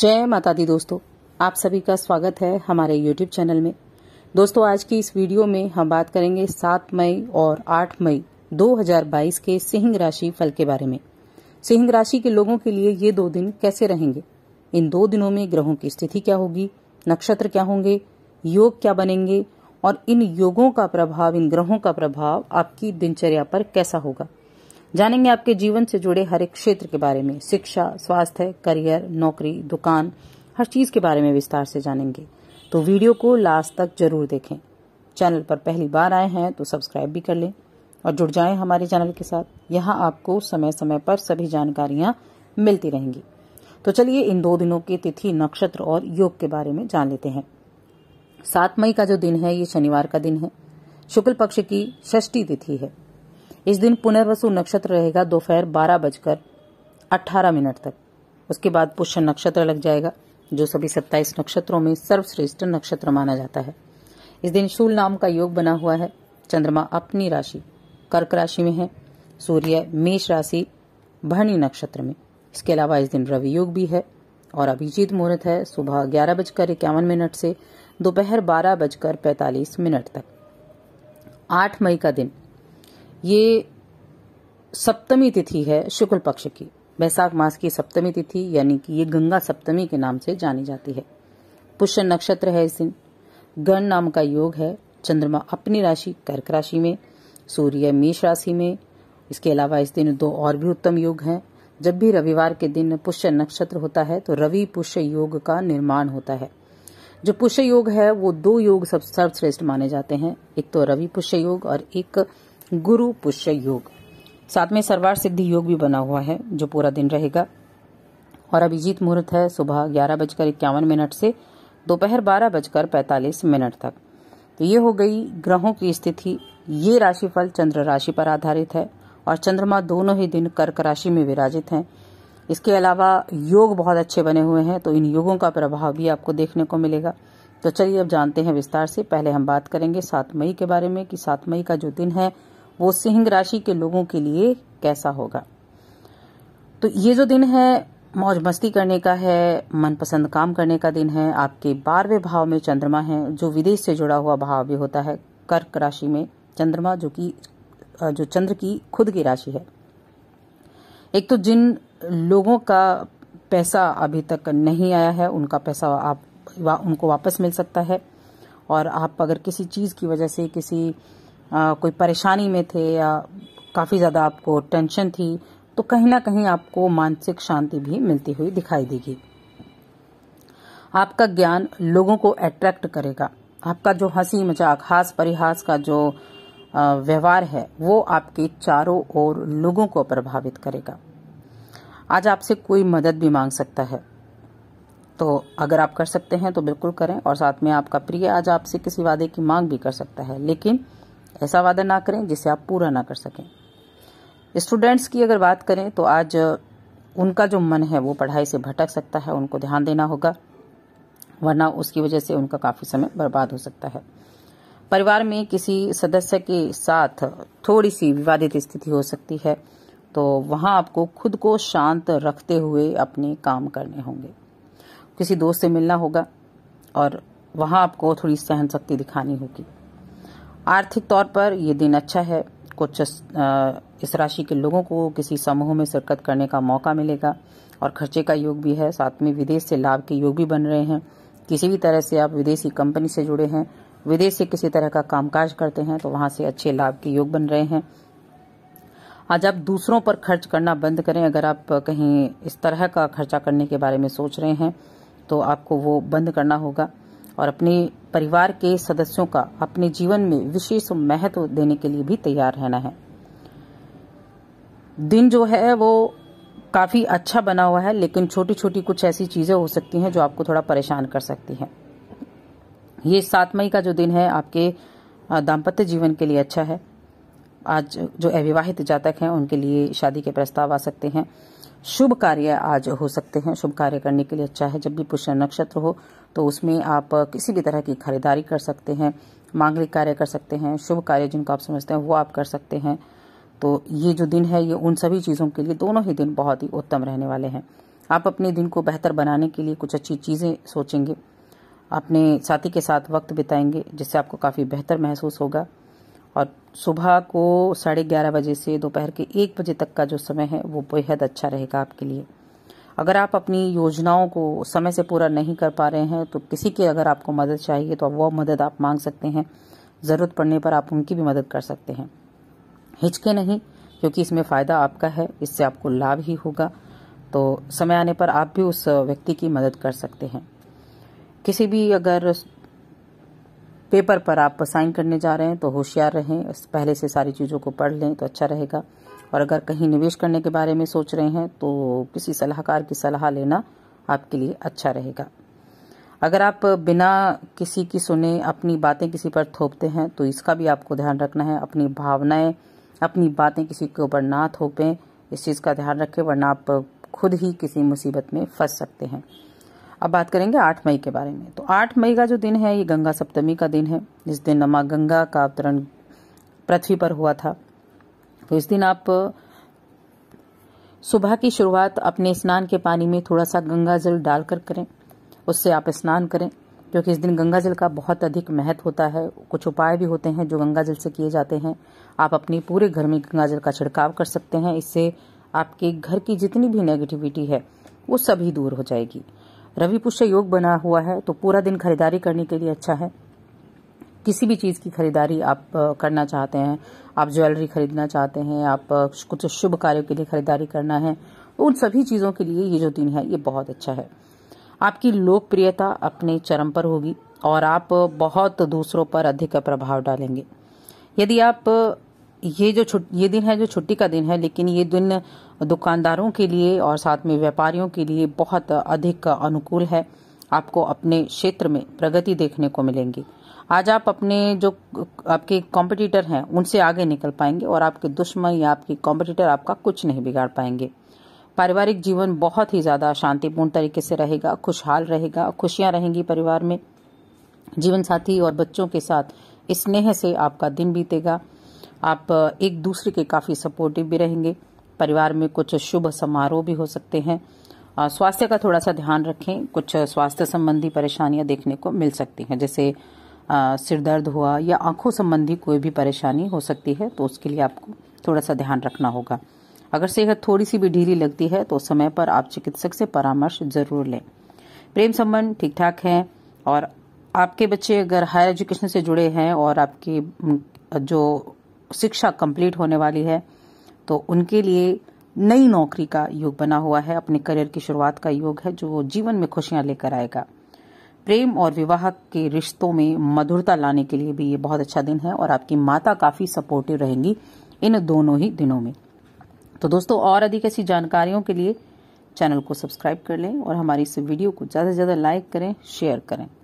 जय माता दी दोस्तों आप सभी का स्वागत है हमारे यूट्यूब चैनल में दोस्तों आज की इस वीडियो में हम बात करेंगे 7 मई और 8 मई 2022 के सिंह राशि फल के बारे में सिंह राशि के लोगों के लिए ये दो दिन कैसे रहेंगे इन दो दिनों में ग्रहों की स्थिति क्या होगी नक्षत्र क्या होंगे योग क्या बनेंगे और इन योगों का प्रभाव इन ग्रहों का प्रभाव आपकी दिनचर्या पर कैसा होगा जानेंगे आपके जीवन से जुड़े हर एक क्षेत्र के बारे में शिक्षा स्वास्थ्य करियर नौकरी दुकान हर चीज के बारे में विस्तार से जानेंगे तो वीडियो को लास्ट तक जरूर देखें चैनल पर पहली बार आए हैं तो सब्सक्राइब भी कर लें और जुड़ जाएं हमारे चैनल के साथ यहाँ आपको समय समय पर सभी जानकारियां मिलती रहेंगी तो चलिए इन दो दिनों के तिथि नक्षत्र और योग के बारे में जान लेते हैं सात मई का जो दिन है ये शनिवार का दिन है शुक्ल पक्ष की षष्ठी तिथि है इस दिन पुनर्वसु नक्षत्र रहेगा दोपहर बारह बजकर अट्ठारह मिनट तक उसके बाद पुष्य नक्षत्र लग जाएगा जो सभी सत्ताईस नक्षत्रों में सर्वश्रेष्ठ नक्षत्र माना जाता है इस दिन शूल नाम का योग बना हुआ है चंद्रमा अपनी राशि कर्क राशि में है सूर्य मेष राशि भरणी नक्षत्र में इसके अलावा इस दिन रवि योग भी है और अभिजीत मुहूर्त है सुबह ग्यारह बजकर इक्यावन मिनट से दोपहर बारह बजकर पैंतालीस मिनट तक आठ मई का दिन ये सप्तमी तिथि है शुक्ल पक्ष की वैशाख मास की सप्तमी तिथि यानी कि ये गंगा सप्तमी के नाम से जानी जाती है पुष्य नक्षत्र है इस दिन गण नाम का योग है चंद्रमा अपनी राशि कर्क राशि में सूर्य मेष राशि में इसके अलावा इस दिन दो और भी उत्तम योग हैं जब भी रविवार के दिन पुष्य नक्षत्र होता है तो रवि पुष्य योग का निर्माण होता है जो पुष्य योग है वो दो योग सब सर्वश्रेष्ठ माने जाते हैं एक तो रवि पुष्य योग और एक गुरु पुष्य योग साथ में सर्वार सिद्धि योग भी बना हुआ है जो पूरा दिन रहेगा और अभिजीत मुहूर्त है सुबह ग्यारह बजकर इक्यावन मिनट से दोपहर बारह बजकर पैंतालीस मिनट तक तो ये हो गई ग्रहों की स्थिति ये राशिफल चंद्र राशि पर आधारित है और चंद्रमा दोनों ही दिन कर्क राशि में विराजित हैं इसके अलावा योग बहुत अच्छे बने हुए हैं तो इन योगों का प्रभाव भी आपको देखने को मिलेगा तो चलिए अब जानते हैं विस्तार से पहले हम बात करेंगे सात मई के बारे में कि सात मई का जो दिन है वो सिंह राशि के लोगों के लिए कैसा होगा तो ये जो दिन है मौज मस्ती करने का है मनपसंद काम करने का दिन है आपके बारहवें भाव में चंद्रमा है जो विदेश से जुड़ा हुआ भाव भी होता है कर्क राशि में चंद्रमा जो कि जो चंद्र की खुद की राशि है एक तो जिन लोगों का पैसा अभी तक नहीं आया है उनका पैसा आप वा, उनको वापस मिल सकता है और आप अगर किसी चीज़ की वजह से किसी आ, कोई परेशानी में थे या काफ़ी ज़्यादा आपको टेंशन थी तो कहीं ना कहीं आपको मानसिक शांति भी मिलती हुई दिखाई देगी आपका ज्ञान लोगों को अट्रैक्ट करेगा आपका जो हंसी मजाक हास परिहास का जो व्यवहार है वो आपके चारों ओर लोगों को प्रभावित करेगा आज आपसे कोई मदद भी मांग सकता है तो अगर आप कर सकते हैं तो बिल्कुल करें और साथ में आपका प्रिय आज आपसे किसी वादे की मांग भी कर सकता है लेकिन ऐसा वादा ना करें जिसे आप पूरा ना कर सकें स्टूडेंट्स की अगर बात करें तो आज उनका जो मन है वो पढ़ाई से भटक सकता है उनको ध्यान देना होगा वरना उसकी वजह से उनका काफ़ी समय बर्बाद हो सकता है परिवार में किसी सदस्य के साथ थोड़ी सी विवादित स्थिति हो सकती है तो वहां आपको खुद को शांत रखते हुए अपने काम करने होंगे किसी दोस्त से मिलना होगा और वहाँ आपको थोड़ी सहन शक्ति दिखानी होगी आर्थिक तौर पर ये दिन अच्छा है कुछ इस राशि के लोगों को किसी समूह में शिरकत करने का मौका मिलेगा और खर्चे का योग भी है साथ में विदेश से लाभ के योग भी बन रहे हैं किसी भी तरह से आप विदेशी कंपनी से जुड़े हैं विदेश से किसी तरह का कामकाज करते हैं तो वहां से अच्छे लाभ के योग बन रहे हैं आज आप दूसरों पर खर्च करना बंद करें अगर आप कहीं इस तरह का खर्चा करने के बारे में सोच रहे हैं तो आपको वो बंद करना होगा और अपने परिवार के सदस्यों का अपने जीवन में विशेष महत्व देने के लिए भी तैयार रहना है दिन जो है वो काफ़ी अच्छा बना हुआ है लेकिन छोटी छोटी कुछ ऐसी चीज़ें हो सकती हैं जो आपको थोड़ा परेशान कर सकती हैं ये सात मई का जो दिन है आपके दाम्पत्य जीवन के लिए अच्छा है आज जो अविवाहित जातक हैं उनके लिए शादी के प्रस्ताव आ सकते हैं शुभ कार्य आज हो सकते हैं शुभ कार्य करने के लिए अच्छा है जब भी पुष्य नक्षत्र हो तो उसमें आप किसी भी तरह की खरीदारी कर सकते हैं मांगलिक कार्य कर सकते हैं शुभ कार्य जिनको आप समझते हैं वो आप कर सकते हैं तो ये जो दिन है ये उन सभी चीज़ों के लिए दोनों ही दिन बहुत ही उत्तम रहने वाले हैं आप अपने दिन को बेहतर बनाने के लिए कुछ अच्छी चीज़ें सोचेंगे अपने साथी के साथ वक्त बिताएंगे जिससे आपको काफ़ी बेहतर महसूस होगा और सुबह को साढ़े ग्यारह बजे से दोपहर के एक बजे तक का जो समय है वो बेहद अच्छा रहेगा आपके लिए अगर आप अपनी योजनाओं को समय से पूरा नहीं कर पा रहे हैं तो किसी की अगर आपको मदद चाहिए तो वह मदद आप मांग सकते हैं ज़रूरत पड़ने पर आप उनकी भी मदद कर सकते हैं हिचके नहीं क्योंकि इसमें फ़ायदा आपका है इससे आपको लाभ ही होगा तो समय आने पर आप भी उस व्यक्ति की मदद कर सकते हैं किसी भी अगर पेपर पर आप साइन करने जा रहे हैं तो होशियार रहें पहले से सारी चीज़ों को पढ़ लें तो अच्छा रहेगा और अगर कहीं निवेश करने के बारे में सोच रहे हैं तो किसी सलाहकार की सलाह लेना आपके लिए अच्छा रहेगा अगर आप बिना किसी की सुने अपनी बातें किसी पर थोपते हैं तो इसका भी आपको ध्यान रखना है अपनी भावनाएं अपनी बातें किसी के ऊपर ना थोपें इस चीज़ का ध्यान रखें वरना आप खुद ही किसी मुसीबत में फंस सकते हैं अब बात करेंगे आठ मई के बारे में तो आठ मई का जो दिन है ये गंगा सप्तमी का दिन है जिस दिन नमा गंगा का अवतरण पृथ्वी पर हुआ था तो इस दिन आप सुबह की शुरुआत अपने स्नान के पानी में थोड़ा सा गंगा जल डालकर करें उससे आप स्नान करें क्योंकि इस दिन गंगा जल का बहुत अधिक महत्व होता है कुछ उपाय भी होते हैं जो गंगा जल से किए जाते हैं आप अपने पूरे घर में गंगा जल का छिड़काव कर सकते हैं इससे आपके घर की जितनी भी नेगेटिविटी है वो सभी दूर हो जाएगी रवि पुष्य योग बना हुआ है तो पूरा दिन खरीदारी करने के लिए अच्छा है किसी भी चीज़ की खरीदारी आप करना चाहते हैं आप ज्वेलरी खरीदना चाहते हैं आप कुछ शुभ कार्यों के लिए खरीदारी करना है उन सभी चीज़ों के लिए ये जो दिन है ये बहुत अच्छा है आपकी लोकप्रियता अपने चरम पर होगी और आप बहुत दूसरों पर अधिक प्रभाव डालेंगे यदि आप ये जो छुट ये दिन है जो छुट्टी का दिन है लेकिन ये दिन दुकानदारों के लिए और साथ में व्यापारियों के लिए बहुत अधिक अनुकूल है आपको अपने क्षेत्र में प्रगति देखने को मिलेंगी आज आप अपने जो आपके कॉम्पिटिटर हैं उनसे आगे निकल पाएंगे और आपके दुश्मन या आपके कॉम्पिटिटर आपका कुछ नहीं बिगाड़ पाएंगे पारिवारिक जीवन बहुत ही ज़्यादा शांतिपूर्ण तरीके से रहेगा खुशहाल रहेगा खुशियां रहेंगी परिवार में जीवन साथी और बच्चों के साथ स्नेह से आपका दिन बीतेगा आप एक दूसरे के काफ़ी सपोर्टिव भी रहेंगे परिवार में कुछ शुभ समारोह भी हो सकते हैं स्वास्थ्य का थोड़ा सा ध्यान रखें कुछ स्वास्थ्य संबंधी परेशानियां देखने को मिल सकती हैं जैसे सिर दर्द हुआ या आंखों संबंधी कोई भी परेशानी हो सकती है तो उसके लिए आपको थोड़ा सा ध्यान रखना होगा अगर सेहत थोड़ी सी भी ढीली लगती है तो समय पर आप चिकित्सक से परामर्श जरूर लें प्रेम संबंध ठीक ठाक हैं और आपके बच्चे अगर हायर एजुकेशन से जुड़े हैं और आपकी जो शिक्षा कंप्लीट होने वाली है तो उनके लिए नई नौकरी का योग बना हुआ है अपने करियर की शुरुआत का योग है जो जीवन में खुशियां लेकर आएगा प्रेम और विवाह के रिश्तों में मधुरता लाने के लिए भी ये बहुत अच्छा दिन है और आपकी माता काफी सपोर्टिव रहेंगी इन दोनों ही दिनों में तो दोस्तों और अधिक ऐसी जानकारियों के लिए चैनल को सब्सक्राइब कर लें और हमारी इस वीडियो को ज़्यादा से ज़्यादा लाइक करें शेयर करें